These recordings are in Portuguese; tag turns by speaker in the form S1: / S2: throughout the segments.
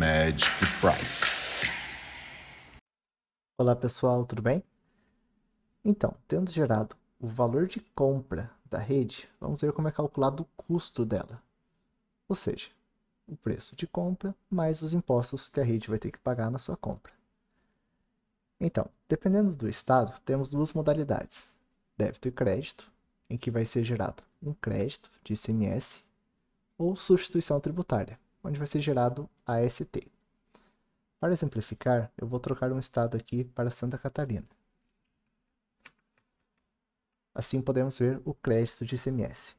S1: Magic Price. Olá pessoal, tudo bem? Então, tendo gerado o valor de compra da rede, vamos ver como é calculado o custo dela. Ou seja, o preço de compra mais os impostos que a rede vai ter que pagar na sua compra. Então, dependendo do estado, temos duas modalidades: débito e crédito, em que vai ser gerado um crédito de ICMS ou substituição tributária, onde vai ser gerado ST. Para exemplificar, eu vou trocar um estado aqui para Santa Catarina. Assim podemos ver o crédito de ICMS.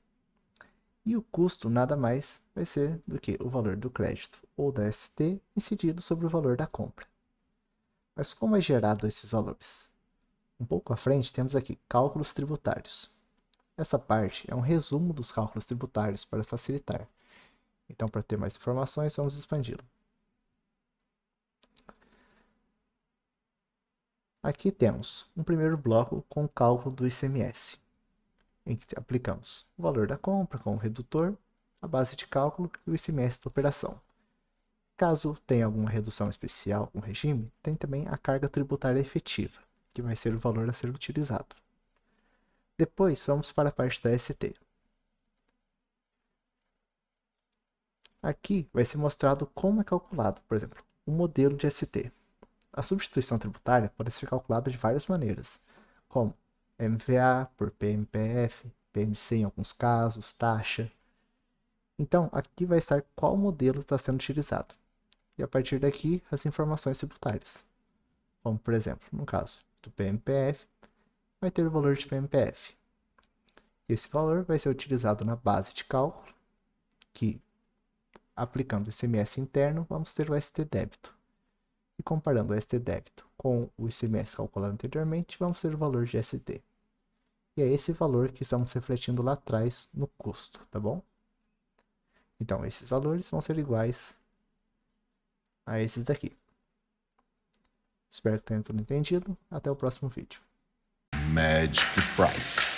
S1: E o custo nada mais vai ser do que o valor do crédito ou da ST incidido sobre o valor da compra. Mas como é gerado esses valores? Um pouco à frente temos aqui cálculos tributários. Essa parte é um resumo dos cálculos tributários para facilitar. Então, para ter mais informações, vamos expandi-lo. Aqui temos um primeiro bloco com o cálculo do ICMS, em que aplicamos o valor da compra com o redutor, a base de cálculo e o ICMS da operação. Caso tenha alguma redução especial, algum regime, tem também a carga tributária efetiva, que vai ser o valor a ser utilizado. Depois, vamos para a parte da ST, Aqui vai ser mostrado como é calculado, por exemplo, o modelo de ST. A substituição tributária pode ser calculada de várias maneiras, como MVA por PMPF, PMC em alguns casos, taxa. Então, aqui vai estar qual modelo está sendo utilizado. E a partir daqui, as informações tributárias. Como, por exemplo, no caso do PMPF, vai ter o valor de PMPF. Esse valor vai ser utilizado na base de cálculo, que aplicando o ICMS interno, vamos ter o ST débito. E comparando o ST débito com o ICMS calculado anteriormente, vamos ter o valor de ST. E é esse valor que estamos refletindo lá atrás no custo, tá bom? Então, esses valores vão ser iguais a esses daqui. Espero que tenha tudo entendido. Até o próximo vídeo. Magic Price.